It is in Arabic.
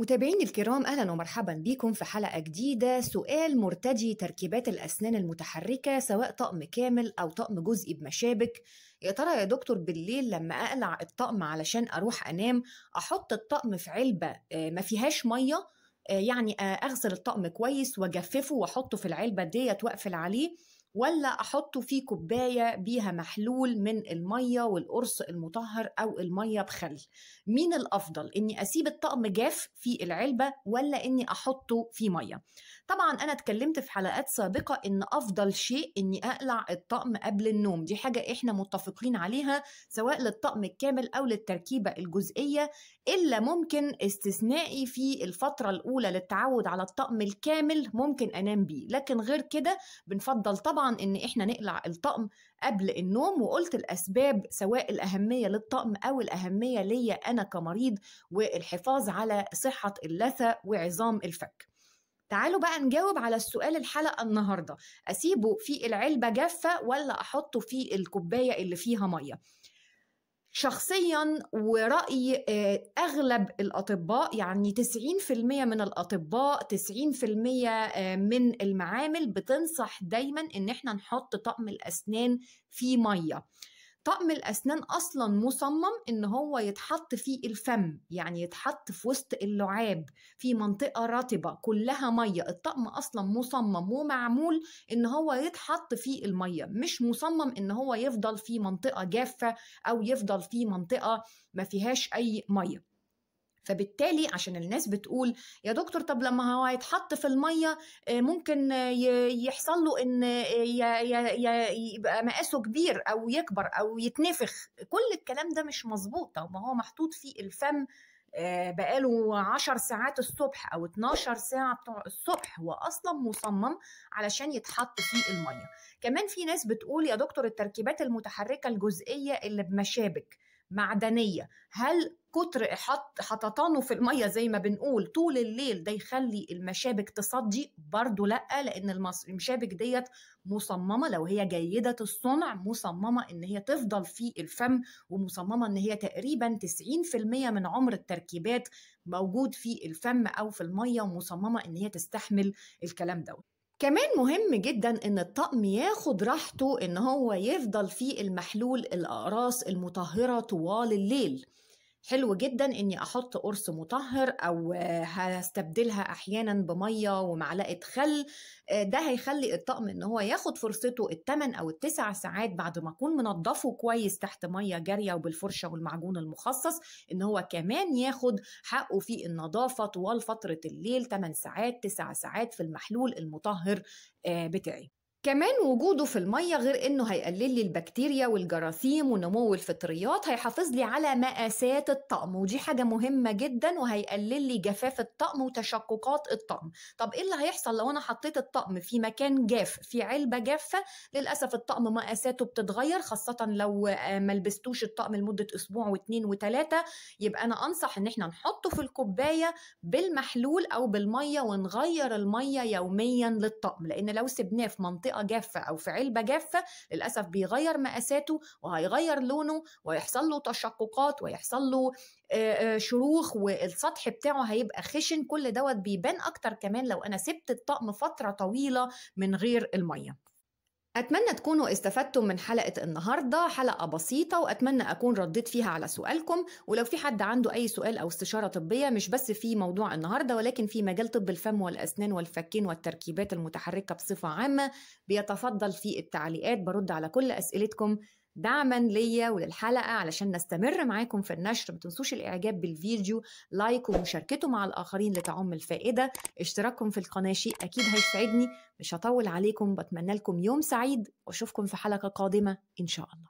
متابعيني الكرام اهلا ومرحبا بكم في حلقه جديده سؤال مرتدي تركيبات الاسنان المتحركه سواء طقم كامل او طقم جزئي بمشابك يا ترى يا دكتور بالليل لما اقلع الطقم علشان اروح انام احط الطقم في علبه آه، ما فيهاش ميه آه، يعني اغسل الطقم كويس واجففه واحطه في العلبه ديت واقفل عليه ولا احطه في كوبايه بيها محلول من الميه والقرص المطهر او الميه بخل مين الافضل اني اسيب الطقم جاف في العلبه ولا اني احطه في ميه طبعا انا اتكلمت في حلقات سابقه ان افضل شيء اني اقلع الطقم قبل النوم دي حاجه احنا متفقين عليها سواء للطقم الكامل او للتركيبه الجزئيه الا ممكن استثنائي في الفتره الاولى للتعود على الطقم الكامل ممكن انام بيه لكن غير كده بنفضل طبعا ان احنا نقلع الطقم قبل النوم وقلت الاسباب سواء الاهميه للطقم او الاهميه ليا انا كمريض والحفاظ على صحه اللثه وعظام الفك تعالوا بقى نجاوب على السؤال الحلقه النهارده اسيبه في العلبه جافه ولا احطه في الكوبايه اللي فيها ميه شخصيا ورأي آه، أغلب الأطباء يعني 90% من الأطباء 90% آه، من المعامل بتنصح دايما إن احنا نحط طقم الأسنان في مية طقم الأسنان أصلا مصمم إن هو يتحط في الفم يعني يتحط في وسط اللعاب في منطقة رطبة كلها مية الطقم أصلا مصمم ومعمول إن هو يتحط في المية مش مصمم إن هو يفضل في منطقة جافة أو يفضل في منطقة ما فيهاش أي مية فبالتالي عشان الناس بتقول يا دكتور طب لما هو هيتحط في الميه آه، ممكن آه، يحصل له ان آه، يبقى مقاسه كبير او يكبر او يتنفخ كل الكلام ده مش مظبوط طب ما هو محطوط في الفم بقاله 10 ساعات الصبح او 12 ساعه بتوع الصبح هو اصلا مصمم علشان يتحط في الميه كمان في ناس بتقول يا دكتور التركيبات المتحركه الجزئيه اللي بمشابك معدنيه هل كتر حط حططانه في الميه زي ما بنقول طول الليل ده يخلي المشابك تصدي برده لا لان المشابك ديت مصممه لو هي جيده الصنع مصممه ان هي تفضل في الفم ومصممه ان هي تقريبا 90% من عمر التركيبات موجود في الفم او في الميه ومصممه ان هي تستحمل الكلام دوت كمان مهم جدا ان الطقم ياخد راحته ان هو يفضل في المحلول الاقراص المطهره طوال الليل حلو جدا اني احط قرص مطهر او هستبدلها احيانا بميه ومعلقه خل آه، ده هيخلي الطقم ان هو ياخد فرصته الثمان او التسع ساعات بعد ما اكون منضفه كويس تحت ميه جاريه وبالفرشه والمعجون المخصص ان هو كمان ياخد حقه في النظافه طوال فتره الليل ثمان ساعات تسع ساعات في المحلول المطهر آه، بتاعي كمان وجوده في الميه غير انه هيقلل لي البكتيريا والجراثيم ونمو الفطريات هيحافظ لي على مقاسات الطقم ودي حاجه مهمه جدا وهيقلل لي جفاف الطقم وتشققات الطقم طب ايه اللي هيحصل لو انا حطيت الطقم في مكان جاف في علبه جافه للاسف الطقم مقاساته بتتغير خاصه لو آه، ما لبستوش الطقم لمده اسبوع واثنين وثلاثه يبقى انا انصح ان احنا نحطه في الكوبايه بالمحلول او بالميه ونغير الميه يوميا للطقم لان لو سبناه في منطقه منطقه آه، جافه او في علبه جافه للاسف بيغير مقاساته وهيغير لونه ويحصل له تشققات ويحصل له شروخ والسطح بتاعه هيبقى خشن كل دوت بيبان اكتر كمان لو انا سبت الطقم فتره طويله من غير الميه أتمنى تكونوا استفدتم من حلقة النهاردة حلقة بسيطة وأتمنى أكون رديت فيها على سؤالكم ولو في حد عنده أي سؤال أو استشارة طبية مش بس في موضوع النهاردة ولكن في مجال طب الفم والأسنان والفكين والتركيبات المتحركة بصفة عامة بيتفضل في التعليقات برد على كل أسئلتكم دعما ليا وللحلقة علشان نستمر معاكم في النشر ما تنسوش الإعجاب بالفيديو لايك ومشاركته مع الآخرين لتعم الفائدة اشتراككم في القناة شيء أكيد هيسعدني مش هطول عليكم بتمنى لكم يوم سعيد وأشوفكم في حلقة قادمة إن شاء الله